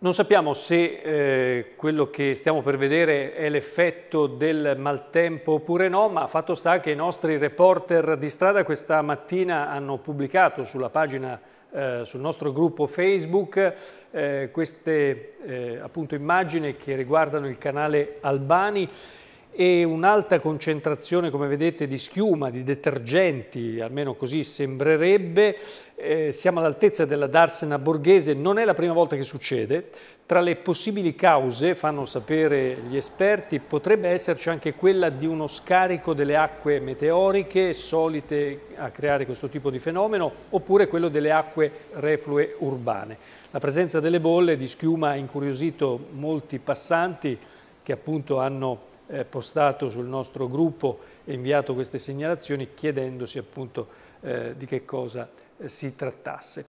Non sappiamo se eh, quello che stiamo per vedere è l'effetto del maltempo oppure no, ma fatto sta che i nostri reporter di strada questa mattina hanno pubblicato sulla pagina, eh, sul nostro gruppo Facebook, eh, queste eh, appunto, immagini che riguardano il canale Albani e un'alta concentrazione, come vedete, di schiuma, di detergenti, almeno così sembrerebbe. Eh, siamo all'altezza della darsena borghese, non è la prima volta che succede. Tra le possibili cause, fanno sapere gli esperti, potrebbe esserci anche quella di uno scarico delle acque meteoriche solite a creare questo tipo di fenomeno, oppure quello delle acque reflue urbane. La presenza delle bolle di schiuma ha incuriosito molti passanti che appunto hanno eh, postato sul nostro gruppo e inviato queste segnalazioni chiedendosi appunto eh, di che cosa eh, si trattasse.